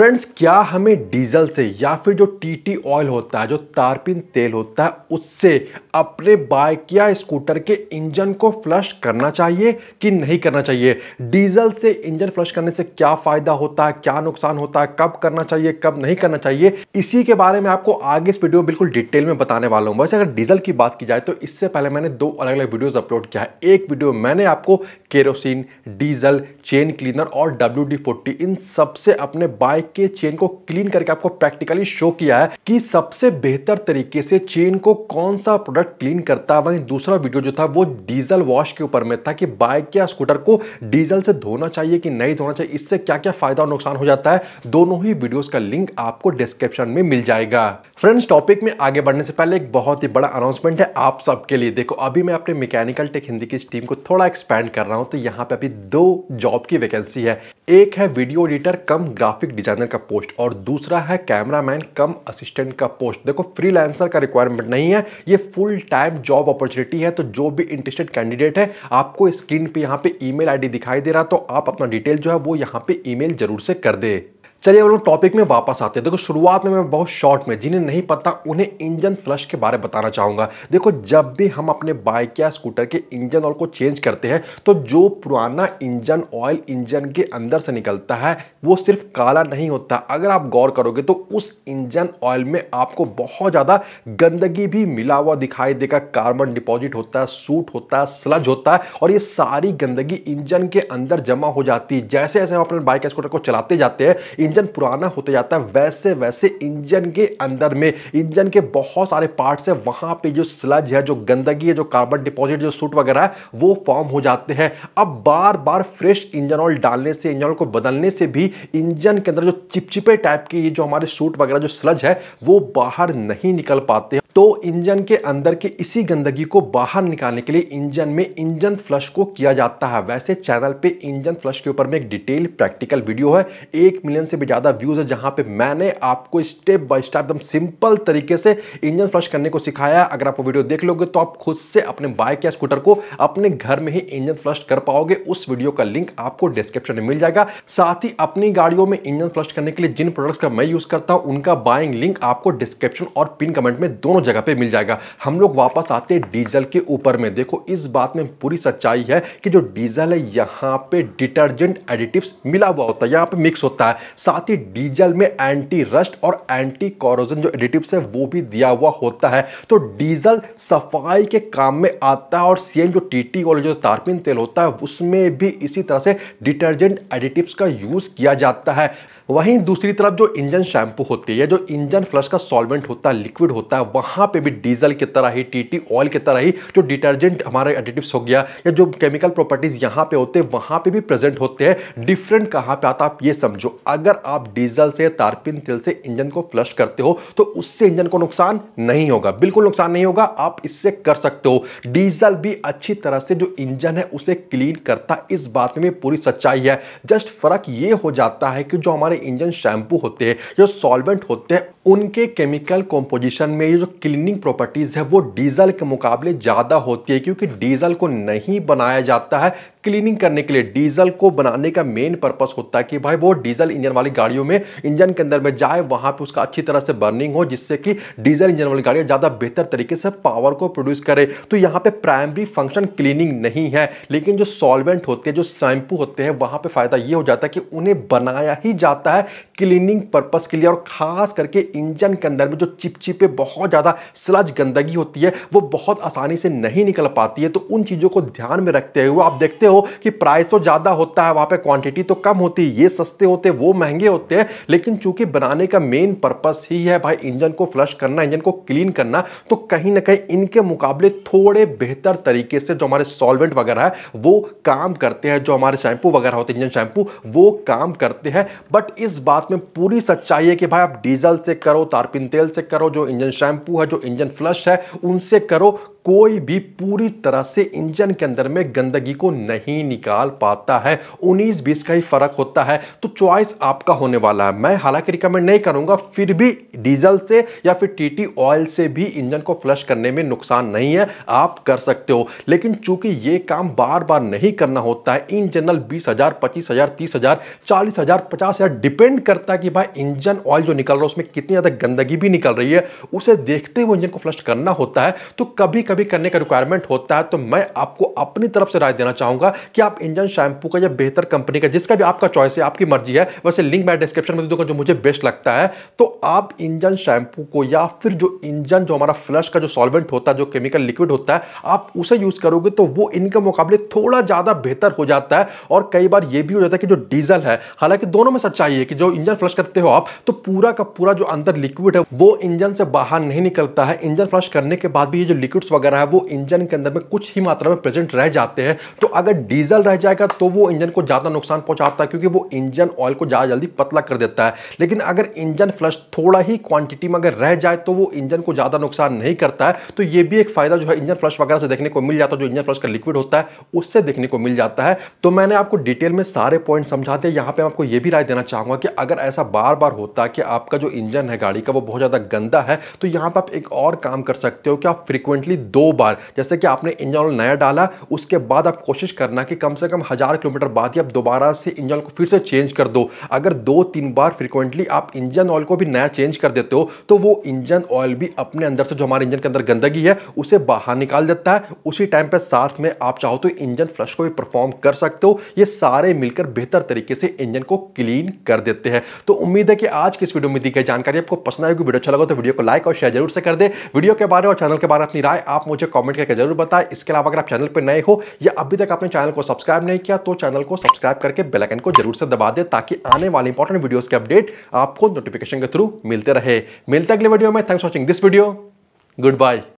friends क्या हमें diesel से या फिर जो टीटी ऑयल होता है जो तारपिन तेल होता है उससे अपने बाइक या स्कूटर के इंजन को फ्लश करना चाहिए कि नहीं करना चाहिए डीजल से इंजन फ्लश करने से क्या फ़ायदा होता है क्या नुकसान होता है कब करना चाहिए कब नहीं करना चाहिए इसी के बारे में आपको आगे इस वीडियो में बिल्कुल डिटेल में बताने वाला हूँ वैसे अगर डीजल की बात की जाए तो इससे पहले मैंने दो अलग अलग वीडियोज़ अपलोड किया है एक वीडियो मैंने आपको केरोसिन डीजल चेन क्लीनर और डब्ल्यू इन सबसे अपने बाइक के चेन को क्लीन करके आपको प्रैक्टिकली शो किया है कि सबसे बेहतर तरीके से चेन को कौन सा प्रोडक्ट क्लीन करता है वहीं दूसरा वीडियो जो था वो डीजल वॉश के ऊपर में था कि बाइक या स्कूटर को डीजल से धोना चाहिए कि नहीं धोना चाहिए इससे क्या क्या फायदा और नुकसान हो जाता है दोनों ही वीडियोज का लिंक आपको डिस्क्रिप्शन में मिल जाएगा फ्रेंड्स टॉपिक में आगे बढ़ने से पहले एक बहुत ही बड़ा अनाउंसमेंट है आप सबके लिए देखो अभी मैं अपने मैकेनिकल टेक हिंदी की टीम को थोड़ा एक्सपैंड कर रहा हूँ तो यहाँ पे अभी दो जॉब की वैकेंसी है एक है video editor cum graphic design designer का पोस्ट और दूसरा है कैमरामैन कम असिस्टेंट का पोस्ट देखो फ्रीलांसर का रिक्वायरमेंट नहीं है ये फुल टाइम जॉब अपॉर्चुनिटी है तो जो भी इंटरेस्टेड कैंडिडेट है आपको स्क्रीन पे यहाँ पे ईमेल आईडी दिखाई दे रहा तो आप अपना डिटेल जो है वो यहाँ पे ईमेल जरूर से कर दे चलिए हम टॉपिक में वापस आते हैं देखो शुरुआत में मैं बहुत शॉर्ट में जिन्हें नहीं पता उन्हें इंजन फ्लश के बारे में बताना चाहूँगा देखो जब भी हम अपने बाइक या स्कूटर के इंजन ऑयल को चेंज करते हैं तो जो पुराना इंजन ऑयल इंजन के अंदर से निकलता है वो सिर्फ काला नहीं होता अगर आप गौर करोगे तो उस इंजन ऑयल में आपको बहुत ज़्यादा गंदगी भी मिला हुआ दिखाई देगा कार्बन डिपॉजिट होता है सूट होता है स्लज होता है और ये सारी गंदगी इंजन के अंदर जमा हो जाती है जैसे जैसे हम अपने बाइक या स्कूटर को चलाते जाते हैं इंजन पुराना होता जाता है वैसे वैसे इंजन के अंदर में इंजन के बहुत सारे पार्ट्स है वहां पे जो स्लज है जो गंदगी है जो कार्बन डिपॉजिट जो सूट वगैरह है वो फॉर्म हो जाते हैं अब बार बार फ्रेश इंजन ऑयल डालने से इंजन ऑयल को बदलने से भी इंजन के अंदर जो चिपचिपे टाइप के ये जो हमारे सूट वगैरह जो स्लज है वो बाहर नहीं निकल पाते तो इंजन के अंदर के इसी गंदगी को बाहर निकालने के लिए इंजन में इंजन फ्लश को किया जाता है वैसे चैनल पे इंजन फ्लश के ऊपर में एक डिटेल प्रैक्टिकल वीडियो है एक मिलियन से भी ज़्यादा व्यूज़ है जहाँ पे मैंने आपको स्टेप बाय स्टेप एकदम सिंपल तरीके से इंजन फ्लश करने को सिखाया अगर आप वो वीडियो देख लोगे तो आप खुद से अपने बाइक या स्कूटर को अपने घर में ही इंजन फ्लश कर पाओगे उस वीडियो का लिंक आपको डिस्क्रिप्शन में मिल जाएगा साथ ही अपनी गाड़ियों में इंजन फ्लश करने के लिए जिन प्रोडक्ट्स का मैं यूज़ करता हूँ उनका बाइंग लिंक आपको डिस्क्रिप्शन और पिन कमेंट में दोनों जगह पे मिल जाएगा हम लोग वापस आते हैं डीजल के ऊपर में देखो इस बात में पूरी सच्चाई है कि जो डीजल है यहाँ पे डिटर्जेंट एडिटिव्स मिला हुआ होता है यहाँ पे मिक्स होता है साथ ही डीजल में एंटी रस्ट और एंटी कॉरोजन जो एडिटिव्स है वो भी दिया हुआ होता है तो डीजल सफाई के काम में आता है और सेम जो टीटी और जो तारपिन तेल होता है उसमें भी इसी तरह से डिटर्जेंट एडिटिव्स का यूज़ किया जाता है वहीं दूसरी तरफ जो इंजन शैम्पू होती है जो इंजन फ्लश का सॉल्वेंट होता है लिक्विड होता है वहां वहां पे भी डीजल की तरह ही टीटी ऑयल की तरह ही जो डिटर्जेंट हमारे एडिटिव्स हो गया या जो केमिकल प्रॉपर्टीज़ यहां पे होते हैं वहां पे भी प्रेजेंट होते हैं डिफरेंट कहां पे आता आप ये समझो अगर आप डीजल से तारपिन तेल से इंजन को फ्लश करते हो तो उससे इंजन को नुकसान नहीं होगा बिल्कुल नुकसान नहीं होगा आप इससे कर सकते हो डीजल भी अच्छी तरह से जो इंजन है उसे क्लीन करता इस बात में पूरी सच्चाई है जस्ट फर्क ये हो जाता है कि जो हमारे इंजन शैम्पू होते हैं जो सॉल्वेंट होते हैं उनके केमिकल कॉम्पोजिशन में ये जो क्लीनिंग प्रॉपर्टीज़ है वो डीजल के मुकाबले ज़्यादा होती है क्योंकि डीजल को नहीं बनाया जाता है क्लीनिंग करने के लिए डीजल को बनाने का मेन पर्पस होता है कि भाई वो डीजल इंजन वाली गाड़ियों में इंजन के अंदर में जाए वहां पर उसका अच्छी तरह से बर्निंग हो जिससे कि डीजल इंजन वाली गाड़ियाँ ज़्यादा बेहतर तरीके से पावर को प्रोड्यूस करे तो यहाँ पे प्राइमरी फंक्शन क्लीनिंग नहीं है लेकिन जो सॉल्वेंट होते हैं जो शैम्पू होते हैं वहां पर फ़ायदा ये हो जाता है कि उन्हें बनाया ही जाता है क्लीनिंग पर्पज़ के लिए और ख़ास करके इंजन के अंदर में जो चिपचिपे बहुत ज़्यादा स्लज गंदगी होती है वो बहुत आसानी से नहीं निकल पाती है तो उन चीज़ों को ध्यान में रखते हुए आप देखते हो कि प्राइस तो ज़्यादा होता है वहां पे क्वांटिटी तो कम होती है ये सस्ते होते वो महंगे होते हैं लेकिन चूंकि बनाने का मेन पर्पस ही है भाई इंजन को फ्लश करना इंजन को क्लीन करना तो कहीं ना कहीं इनके मुकाबले थोड़े बेहतर तरीके से जो हमारे सॉल्वेंट वगैरह है वो काम करते हैं जो हमारे शैम्पू वगैरह होते हैं इंजन शैम्पू वो काम करते हैं बट इस बात में पूरी सच्चाई है कि भाई आप डीजल से करो तारपिन तेल से करो जो इंजन शैम्पू है जो इंजन फ्लश है उनसे करो कोई भी पूरी तरह से इंजन के अंदर में गंदगी को नहीं निकाल पाता है उन्नीस बीस का ही फर्क होता है तो चॉइस आपका होने वाला है मैं हालांकि रिकमेंड नहीं करूंगा फिर भी डीजल से या फिर टीटी ऑयल से भी इंजन को फ्लश करने में नुकसान नहीं है आप कर सकते हो लेकिन चूंकि ये काम बार बार नहीं करना होता है इन जनरल बीस हजार पच्चीस हजार तीस हजार चालीस हजार पचास हजार डिपेंड करता है कि भाई इंजन ऑयल जो निकल रहा है उसमें कितनी ज्यादा गंदगी भी निकल रही है उसे देखते हुए इंजन को फ्लश करना होता है तो कभी कभी करने का रिक्वायरमेंट होता है तो मैं आपको अपनी तरफ से राय देना चाहूंगा कि आप इंजन शैम्पू का या बेहतर कंपनी का जिसका भी आपका चॉइस है आपकी मर्जी है वैसे लिंक मैं डिस्क्रिप्शन में दे दूंगा जो मुझे बेस्ट लगता है तो आप इंजन शैम्पू को या फिर जो इंजन जो हमारा फ्लश का जो सॉल्वेंट होता है जो केमिकल लिक्विड होता है आप उसे यूज़ करोगे तो वो इनके मुकाबले थोड़ा ज़्यादा बेहतर हो जाता है और कई बार ये भी हो जाता है कि जो डीजल है हालांकि दोनों में सच्चाई है कि जो इंजन फ्लश करते हो आप तो पूरा का पूरा जो अंदर लिक्विड है वो इंजन से बाहर नहीं निकलता है इंजन फ्लश करने के बाद भी ये जो लिक्विड्स वगैरह है वो इंजन के अंदर में कुछ ही मात्रा में प्रेजेंट रह जाते हैं तो अगर डीजल रह जाएगा तो वो इंजन को ज़्यादा नुकसान पहुंचाता है क्योंकि वो इंजन ऑयल को ज़्यादा जल्दी पतला कर देता है लेकिन अगर इंजन फ्लश थोड़ा ही क्वांटिटी में अगर रह जाए तो वो इंजन को ज़्यादा नुकसान नहीं करता है तो ये भी एक फ़ायदा जो है इंजन फ्लश वगैरह से देखने को मिल जाता है जो इंजन फ्लश का लिक्विड होता है उससे देखने को मिल जाता है तो मैंने आपको डिटेल में सारे पॉइंट समझा दिया यहां पर आपको यह भी राय देना चाहूंगा कि अगर ऐसा बार बार होता है कि आपका जो इंजन है गाड़ी का वो बहुत ज़्यादा गंदा है तो यहां पर आप एक और काम कर सकते हो कि आप फ्रिक्वेंटली दो बार जैसे कि आपने इंजन ऑयल नया डाला उसके बाद आप कोशिश करना कि कम से कम हज़ार किलोमीटर बाद ही आप दोबारा से इंजन ऑयल को फिर से चेंज कर दो अगर दो तीन बार फ्रिक्वेंटली आप इंजन ऑयल को भी नया चेंज कर देते हो तो वो इंजन ऑयल भी अपने अंदर से जो हमारे इंजन के अंदर गंदगी है उसे बाहर निकाल देता है उसी टाइम पर साथ में आप चाहो तो इंजन फ्लश को भी परफॉर्म कर सकते हो ये सारे मिलकर बेहतर तरीके से इंजन को क्लीन कर देते हैं तो उम्मीद है कि आज की इस वीडियो में दी गई जानकारी आपको पसंद आएगी वीडियो अच्छा लगा तो वीडियो को लाइक और शेयर जरूर से कर दे वीडियो के बारे में और चैनल के बारे में अपनी राय आप आप मुझे कमेंट करके जरूर बताएं इसके अलावा अगर आप चैनल पर नए हो या अभी तक आपने चैनल को सब्सक्राइब नहीं किया तो चैनल को सब्सक्राइब करके बेलाइकन को जरूर से दबा दें ताकि आने वाले इंपॉर्टेंट वीडियोज़ के अपडेट आपको नोटिफिकेशन के थ्रू मिलते रहे मिलते अगले वीडियो में thanks watching this video good bye